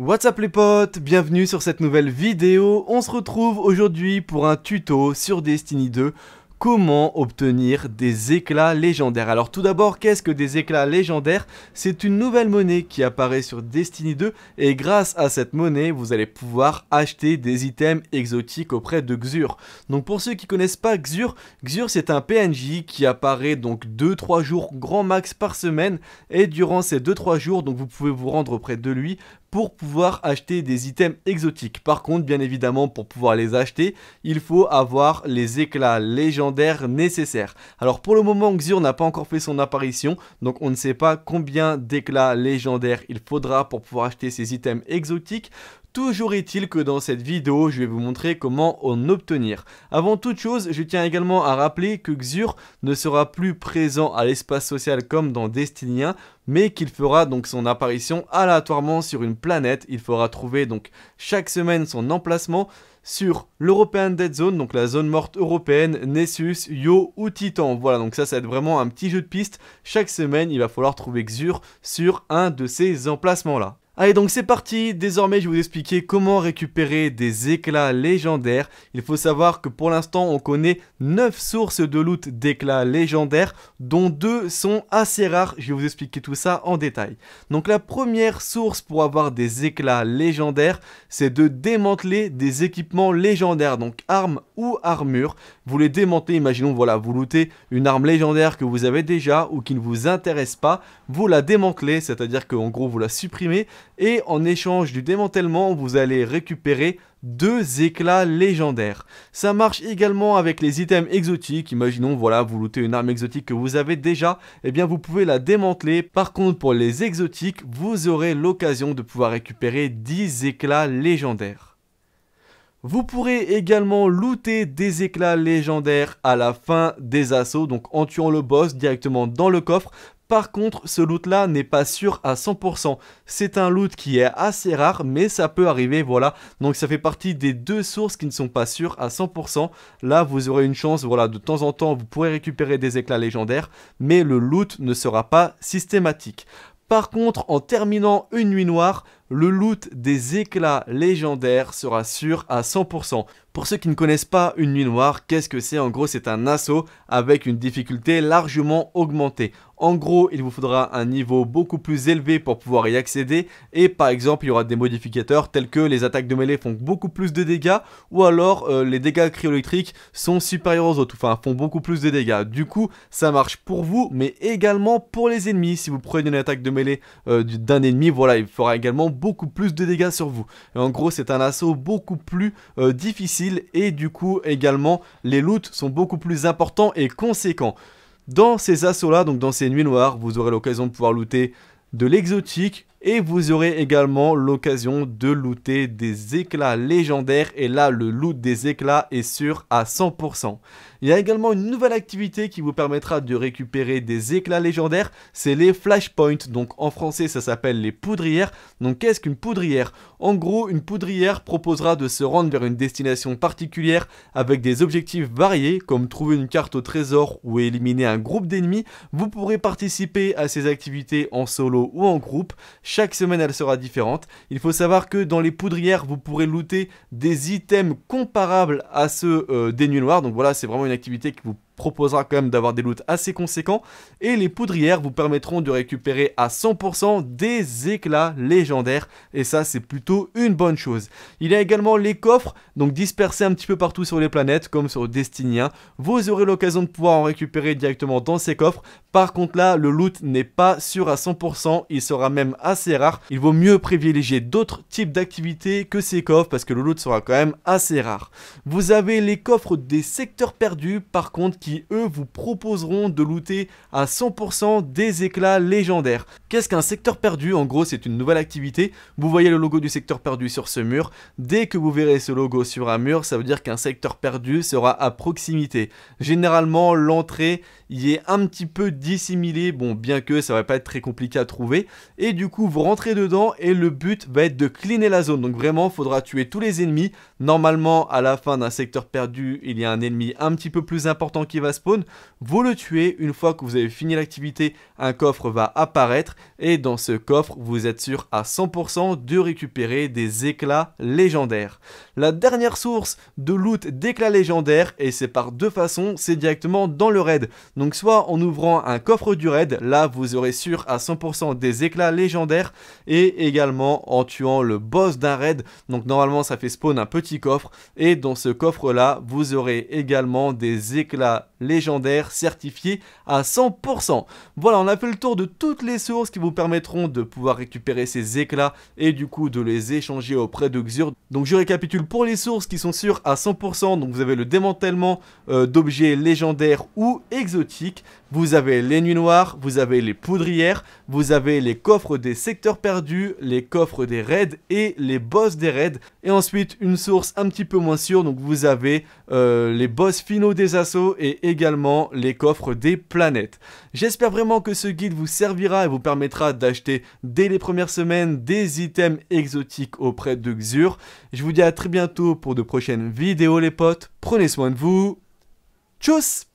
What's up les potes, bienvenue sur cette nouvelle vidéo, on se retrouve aujourd'hui pour un tuto sur Destiny 2 comment obtenir des éclats légendaires. Alors tout d'abord, qu'est-ce que des éclats légendaires C'est une nouvelle monnaie qui apparaît sur Destiny 2 et grâce à cette monnaie, vous allez pouvoir acheter des items exotiques auprès de Xur. Donc pour ceux qui connaissent pas Xur, Xur c'est un PNJ qui apparaît donc 2-3 jours grand max par semaine et durant ces 2-3 jours, donc vous pouvez vous rendre auprès de lui pour pouvoir acheter des items exotiques. Par contre, bien évidemment, pour pouvoir les acheter, il faut avoir les éclats légendaires nécessaires. Alors pour le moment, Xur n'a pas encore fait son apparition, donc on ne sait pas combien d'éclats légendaires il faudra pour pouvoir acheter ces items exotiques. Toujours est-il que dans cette vidéo, je vais vous montrer comment en obtenir. Avant toute chose, je tiens également à rappeler que Xur ne sera plus présent à l'espace social comme dans Destiny 1, mais qu'il fera donc son apparition aléatoirement sur une planète. Il faudra trouver donc chaque semaine son emplacement sur l'European Dead Zone, donc la zone morte européenne, Nessus, Yo ou Titan. Voilà, donc ça, ça va être vraiment un petit jeu de piste. Chaque semaine, il va falloir trouver Xur sur un de ces emplacements-là. Allez donc c'est parti, désormais je vais vous expliquer comment récupérer des éclats légendaires. Il faut savoir que pour l'instant on connaît 9 sources de loot d'éclats légendaires, dont 2 sont assez rares, je vais vous expliquer tout ça en détail. Donc la première source pour avoir des éclats légendaires, c'est de démanteler des équipements légendaires, donc armes ou armures. Vous les démantelez, imaginons voilà, vous lootez une arme légendaire que vous avez déjà ou qui ne vous intéresse pas, vous la démantelez, c'est-à-dire qu'en gros vous la supprimez et en échange du démantèlement, vous allez récupérer deux éclats légendaires. Ça marche également avec les items exotiques, imaginons voilà, vous lootez une arme exotique que vous avez déjà, eh bien vous pouvez la démanteler. Par contre pour les exotiques, vous aurez l'occasion de pouvoir récupérer 10 éclats légendaires. Vous pourrez également looter des éclats légendaires à la fin des assauts, donc en tuant le boss directement dans le coffre. Par contre, ce loot-là n'est pas sûr à 100%. C'est un loot qui est assez rare, mais ça peut arriver, voilà. Donc ça fait partie des deux sources qui ne sont pas sûres à 100%. Là, vous aurez une chance, voilà, de temps en temps, vous pourrez récupérer des éclats légendaires, mais le loot ne sera pas systématique. Par contre, en terminant une nuit noire, le loot des éclats légendaires sera sûr à 100%. Pour ceux qui ne connaissent pas une nuit noire, qu'est-ce que c'est En gros, c'est un assaut avec une difficulté largement augmentée. En gros, il vous faudra un niveau beaucoup plus élevé pour pouvoir y accéder et par exemple, il y aura des modificateurs tels que les attaques de mêlée font beaucoup plus de dégâts ou alors euh, les dégâts cryoélectriques sont supérieurs aux autres, enfin font beaucoup plus de dégâts. Du coup, ça marche pour vous mais également pour les ennemis. Si vous prenez une attaque de mêlée euh, d'un ennemi, voilà, il fera également beaucoup plus de dégâts sur vous. Et en gros, c'est un assaut beaucoup plus euh, difficile et du coup, également, les loots sont beaucoup plus importants et conséquents. Dans ces assauts-là, donc dans ces nuits noires, vous aurez l'occasion de pouvoir looter de l'exotique, et vous aurez également l'occasion de looter des éclats légendaires. Et là, le loot des éclats est sûr à 100%. Il y a également une nouvelle activité qui vous permettra de récupérer des éclats légendaires, c'est les flashpoints. Donc en français, ça s'appelle les poudrières. Donc qu'est-ce qu'une poudrière En gros, une poudrière proposera de se rendre vers une destination particulière avec des objectifs variés, comme trouver une carte au trésor ou éliminer un groupe d'ennemis. Vous pourrez participer à ces activités en solo ou en groupe. Chaque semaine, elle sera différente. Il faut savoir que dans les poudrières, vous pourrez looter des items comparables à ceux euh, des nuits noires. Donc voilà, c'est vraiment une activité qui vous proposera quand même d'avoir des loots assez conséquents et les poudrières vous permettront de récupérer à 100% des éclats légendaires et ça c'est plutôt une bonne chose. Il y a également les coffres donc dispersés un petit peu partout sur les planètes comme sur Destiny 1. Vous aurez l'occasion de pouvoir en récupérer directement dans ces coffres. Par contre là le loot n'est pas sûr à 100%, il sera même assez rare. Il vaut mieux privilégier d'autres types d'activités que ces coffres parce que le loot sera quand même assez rare. Vous avez les coffres des secteurs perdus par contre qui eux vous proposeront de looter à 100% des éclats légendaires. Qu'est-ce qu'un secteur perdu En gros c'est une nouvelle activité, vous voyez le logo du secteur perdu sur ce mur, dès que vous verrez ce logo sur un mur ça veut dire qu'un secteur perdu sera à proximité. Généralement l'entrée y est un petit peu dissimulée, bon bien que ça ne va pas être très compliqué à trouver, et du coup vous rentrez dedans et le but va être de cleaner la zone, donc vraiment faudra tuer tous les ennemis, normalement à la fin d'un secteur perdu il y a un ennemi un petit peu plus important qui va spawn, vous le tuez, une fois que vous avez fini l'activité, un coffre va apparaître et dans ce coffre, vous êtes sûr à 100% de récupérer des éclats légendaires. La dernière source de loot d'éclats légendaires, et c'est par deux façons, c'est directement dans le raid. Donc soit en ouvrant un coffre du raid, là vous aurez sûr à 100% des éclats légendaires, et également en tuant le boss d'un raid. Donc normalement ça fait spawn un petit coffre, et dans ce coffre là, vous aurez également des éclats up. légendaire certifié à 100%. Voilà, on a fait le tour de toutes les sources qui vous permettront de pouvoir récupérer ces éclats et du coup de les échanger auprès de Xur. Donc je récapitule pour les sources qui sont sûres à 100%, donc vous avez le démantèlement euh, d'objets légendaires ou exotiques, vous avez les nuits noires, vous avez les poudrières, vous avez les coffres des secteurs perdus, les coffres des raids et les boss des raids. Et ensuite une source un petit peu moins sûre, donc vous avez euh, les boss finaux des assauts et également les coffres des planètes. J'espère vraiment que ce guide vous servira et vous permettra d'acheter dès les premières semaines des items exotiques auprès de Xur. Je vous dis à très bientôt pour de prochaines vidéos les potes, prenez soin de vous, tchuss